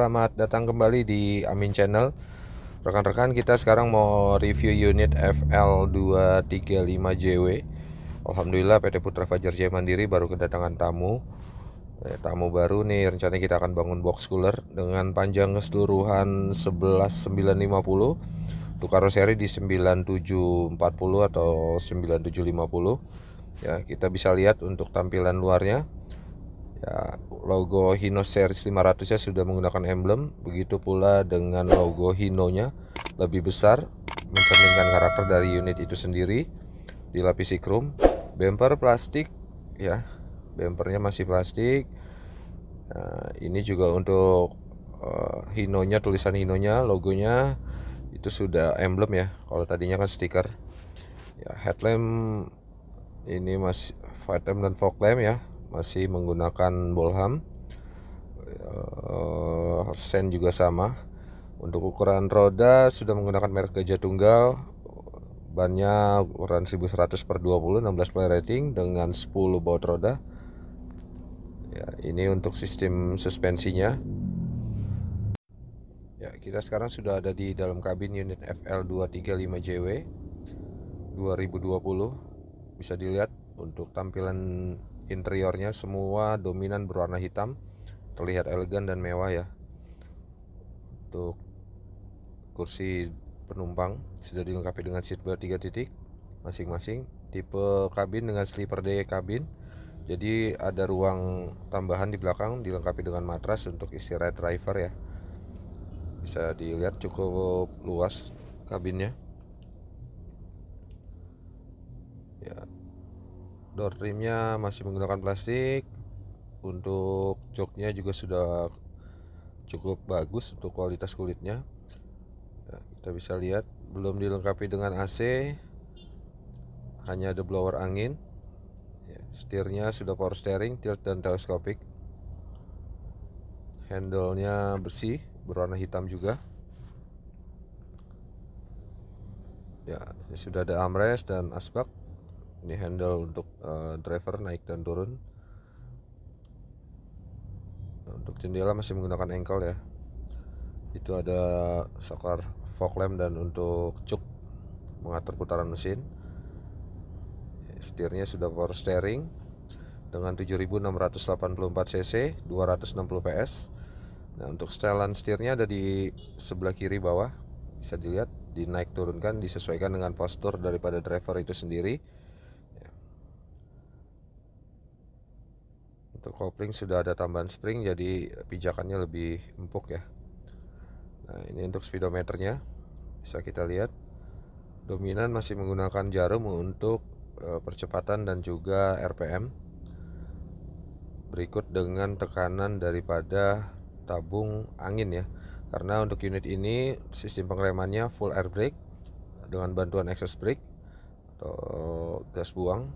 selamat datang kembali di Amin Channel Rekan-rekan kita sekarang mau review unit FL235JW Alhamdulillah PT Putra Fajar Jaya Mandiri baru kedatangan tamu eh, Tamu baru nih Rencana kita akan bangun box cooler Dengan panjang keseluruhan 11950 tukar seri di 9740 atau 9750 Ya kita bisa lihat untuk tampilan luarnya ya, logo Hino series 500 nya sudah menggunakan emblem begitu pula dengan logo Hino nya lebih besar mencerminkan karakter dari unit itu sendiri dilapisi chrome bumper plastik ya bumpernya masih plastik nah, ini juga untuk uh, eh, nya tulisan Hino nya logonya itu sudah emblem ya kalau tadinya kan stiker ya headlamp ini masih fight lamp dan fog lamp ya masih menggunakan bolham uh, sen juga sama untuk ukuran roda sudah menggunakan merek gajah tunggal bannya ukuran 1100 per 20 16 play rating dengan 10 baut roda ya ini untuk sistem suspensinya ya kita sekarang sudah ada di dalam kabin unit FL235JW 2020 bisa dilihat untuk tampilan interiornya semua dominan berwarna hitam terlihat elegan dan mewah ya untuk kursi penumpang sudah dilengkapi dengan seatbelt 3 titik masing-masing tipe kabin dengan sleeper day kabin jadi ada ruang tambahan di belakang dilengkapi dengan matras untuk istirahat driver ya bisa dilihat cukup luas kabinnya door trimnya masih menggunakan plastik untuk joknya juga sudah cukup bagus untuk kualitas kulitnya ya, kita bisa lihat belum dilengkapi dengan AC hanya ada blower angin ya, setirnya sudah power steering tilt dan teleskopik handlenya bersih berwarna hitam juga ya sudah ada armrest dan asbak ini handle untuk uh, driver naik dan turun nah, untuk jendela masih menggunakan engkol ya itu ada saklar fog lamp dan untuk cuk mengatur putaran mesin setirnya sudah power steering dengan 7684 cc 260 PS nah untuk setelan setirnya ada di sebelah kiri bawah bisa dilihat dinaik turunkan disesuaikan dengan postur daripada driver itu sendiri Untuk kopling sudah ada tambahan spring jadi pijakannya lebih empuk ya. Nah, ini untuk speedometernya. Bisa kita lihat. Dominan masih menggunakan jarum untuk eh, percepatan dan juga RPM. Berikut dengan tekanan daripada tabung angin ya. Karena untuk unit ini sistem pengeremannya full air brake dengan bantuan exhaust brake atau gas buang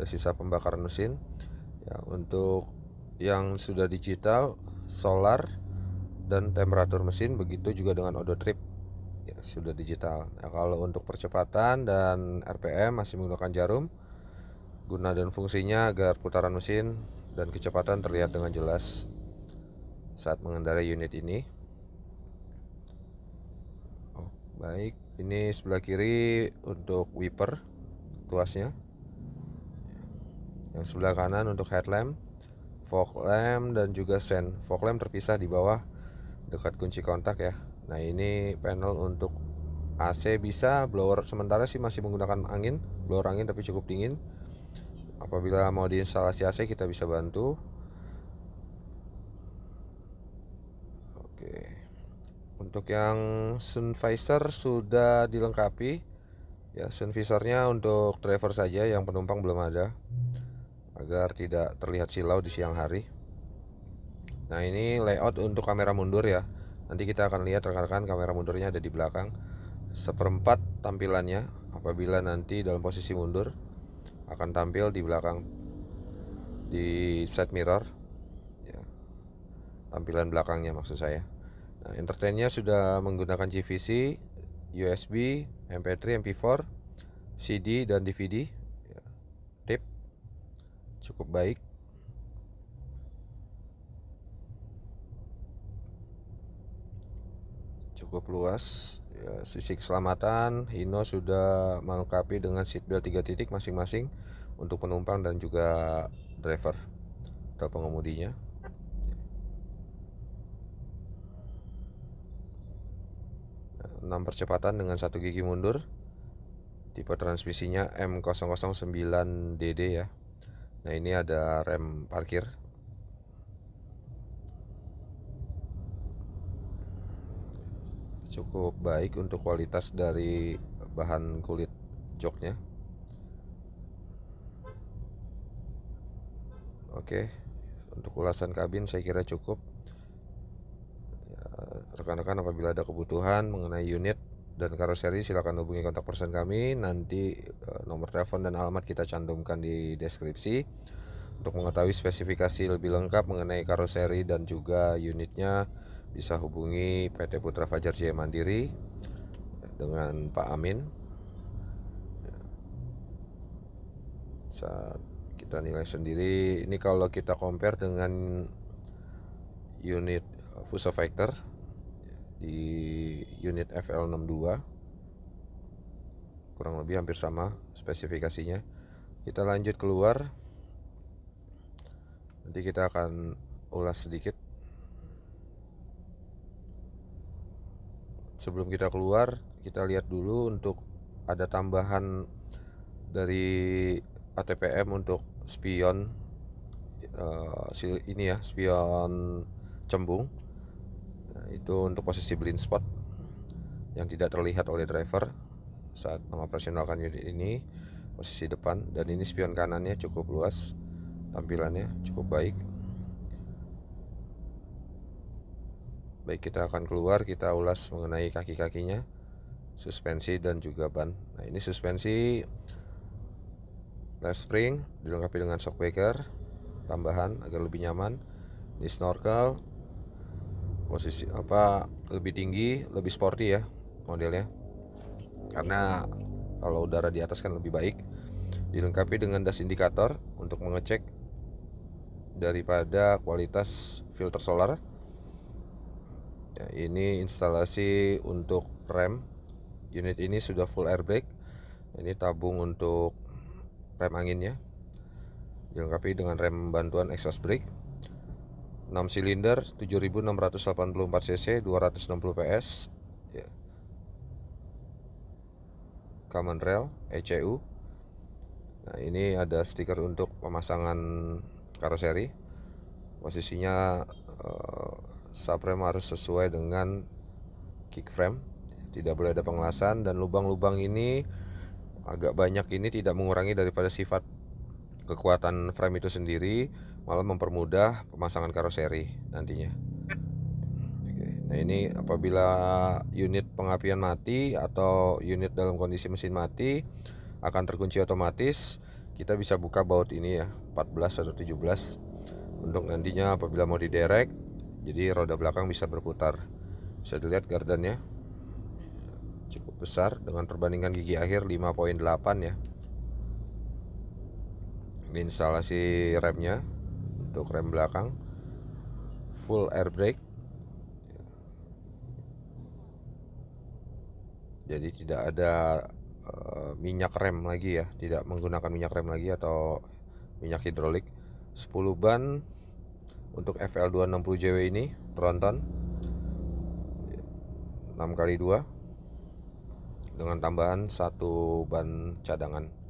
dari sisa pembakaran mesin ya untuk yang sudah digital solar dan temperatur mesin begitu juga dengan odotrip ya, sudah digital ya, kalau untuk percepatan dan RPM masih menggunakan jarum guna dan fungsinya agar putaran mesin dan kecepatan terlihat dengan jelas saat mengendarai unit ini oh, baik ini sebelah kiri untuk wiper tuasnya yang sebelah kanan untuk headlamp fog lamp dan juga sen fog lamp terpisah di bawah dekat kunci kontak ya nah ini panel untuk AC bisa blower sementara sih masih menggunakan angin blower angin tapi cukup dingin apabila mau diinstalasi AC kita bisa bantu oke untuk yang sun visor sudah dilengkapi ya sun visornya untuk driver saja yang penumpang belum ada agar tidak terlihat silau di siang hari nah ini layout untuk kamera mundur ya nanti kita akan lihat rekan-rekan kamera mundurnya ada di belakang seperempat tampilannya apabila nanti dalam posisi mundur akan tampil di belakang di side mirror ya, tampilan belakangnya maksud saya nah entertainnya sudah menggunakan GVC, USB MP3 MP4 CD dan DVD cukup baik cukup luas ya, sisi keselamatan Hino sudah melengkapi dengan seatbelt 3 titik masing-masing untuk penumpang dan juga driver atau pengemudinya Enam percepatan dengan satu gigi mundur tipe transmisinya M009DD ya Nah ini ada rem parkir Cukup baik untuk kualitas dari bahan kulit joknya Oke untuk ulasan kabin saya kira cukup ya, Rekan-rekan apabila ada kebutuhan mengenai unit dan karoseri silahkan hubungi kontak person kami nanti eh, nomor telepon dan alamat kita cantumkan di deskripsi untuk mengetahui spesifikasi lebih lengkap mengenai karoseri dan juga unitnya bisa hubungi PT Putra Fajar Jaya Mandiri dengan Pak Amin saat kita nilai sendiri ini kalau kita compare dengan unit Fuso Factor di unit FL62 kurang lebih hampir sama spesifikasinya kita lanjut keluar nanti kita akan ulas sedikit sebelum kita keluar kita lihat dulu untuk ada tambahan dari ATPM untuk spion eh, ini ya spion cembung itu untuk posisi blind spot yang tidak terlihat oleh driver saat mengoperasionalkan unit ini posisi depan dan ini spion kanannya cukup luas tampilannya cukup baik baik kita akan keluar kita ulas mengenai kaki-kakinya suspensi dan juga ban nah ini suspensi left spring dilengkapi dengan shockbreaker tambahan agar lebih nyaman ini snorkel posisi apa lebih tinggi lebih sporty ya modelnya karena kalau udara di atas kan lebih baik dilengkapi dengan das indikator untuk mengecek daripada kualitas filter solar ya, ini instalasi untuk rem unit ini sudah full air brake ini tabung untuk rem anginnya dilengkapi dengan rem bantuan exhaust brake 6 silinder 7684 cc 260 PS ya. common rail ECU nah ini ada stiker untuk pemasangan karoseri posisinya eh, subframe harus sesuai dengan kick frame tidak boleh ada pengelasan dan lubang-lubang ini agak banyak ini tidak mengurangi daripada sifat kekuatan frame itu sendiri malah mempermudah pemasangan karoseri nantinya. Oke. Nah ini apabila unit pengapian mati atau unit dalam kondisi mesin mati akan terkunci otomatis kita bisa buka baut ini ya 14 atau 17 untuk nantinya apabila mau diderek jadi roda belakang bisa berputar bisa dilihat gardannya cukup besar dengan perbandingan gigi akhir 5.8 ya ini instalasi remnya untuk rem belakang full air brake jadi tidak ada uh, minyak rem lagi ya tidak menggunakan minyak rem lagi atau minyak hidrolik 10 ban untuk FL260JW ini tronton 6 kali 2 dengan tambahan satu ban cadangan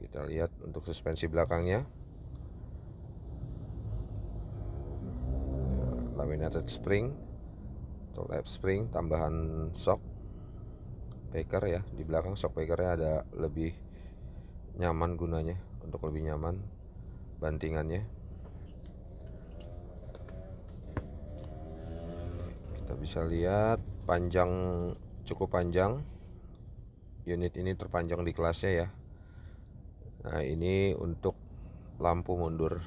kita lihat untuk suspensi belakangnya laminated spring atau lap spring tambahan shock packer ya di belakang shock packernya ada lebih nyaman gunanya untuk lebih nyaman bantingannya kita bisa lihat panjang cukup panjang unit ini terpanjang di kelasnya ya nah ini untuk lampu mundur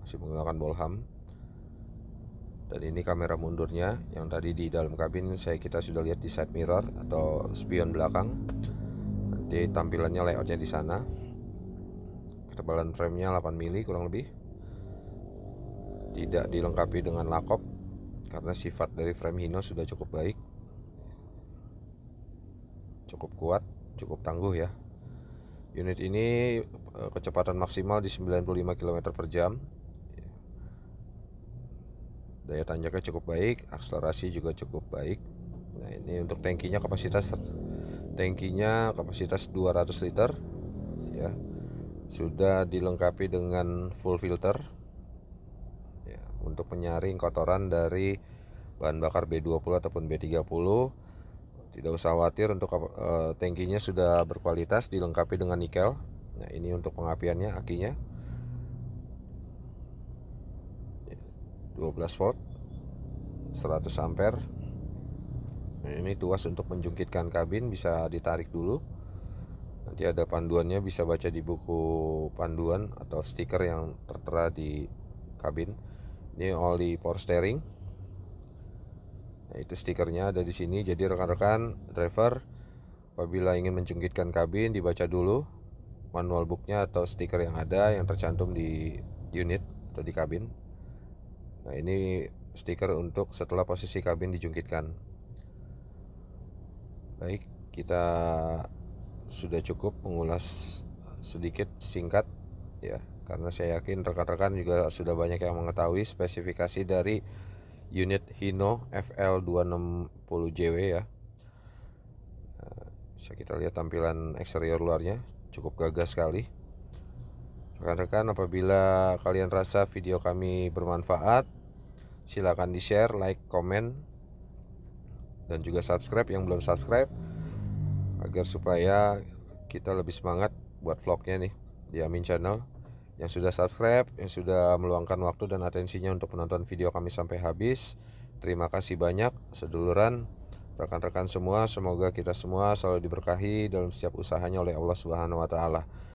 masih menggunakan bolham dan ini kamera mundurnya yang tadi di dalam kabin saya kita sudah lihat di side mirror atau spion belakang nanti tampilannya layoutnya di sana ketebalan framenya 8 mili kurang lebih tidak dilengkapi dengan lakop karena sifat dari frame Hino sudah cukup baik cukup kuat cukup tangguh ya Unit ini eh, kecepatan maksimal di 95 km per jam Daya tanjaknya cukup baik, akselerasi juga cukup baik Nah ini untuk tankinya kapasitas Tankinya kapasitas 200 liter ya Sudah dilengkapi dengan full filter ya, Untuk menyaring kotoran dari bahan bakar B20 ataupun B30 tidak usah khawatir untuk uh, eh, tangkinya sudah berkualitas dilengkapi dengan nikel. Nah, ini untuk pengapiannya akinya. 12 volt 100 ampere nah, ini tuas untuk menjungkitkan kabin bisa ditarik dulu nanti ada panduannya bisa baca di buku panduan atau stiker yang tertera di kabin ini oli power steering Nah, itu stikernya ada di sini. Jadi rekan-rekan driver apabila ingin mencungkitkan kabin dibaca dulu manual booknya atau stiker yang ada yang tercantum di unit atau di kabin. Nah, ini stiker untuk setelah posisi kabin dijungkitkan. Baik, kita sudah cukup mengulas sedikit singkat ya karena saya yakin rekan-rekan juga sudah banyak yang mengetahui spesifikasi dari unit Hino FL260JW ya eh, bisa kita lihat tampilan eksterior luarnya cukup gagah sekali rekan-rekan apabila kalian rasa video kami bermanfaat silakan di share like komen dan juga subscribe yang belum subscribe agar supaya kita lebih semangat buat vlognya nih di Amin Channel yang sudah subscribe, yang sudah meluangkan waktu dan atensinya untuk menonton video kami sampai habis. Terima kasih banyak seduluran rekan-rekan semua. Semoga kita semua selalu diberkahi dalam setiap usahanya oleh Allah Subhanahu wa taala.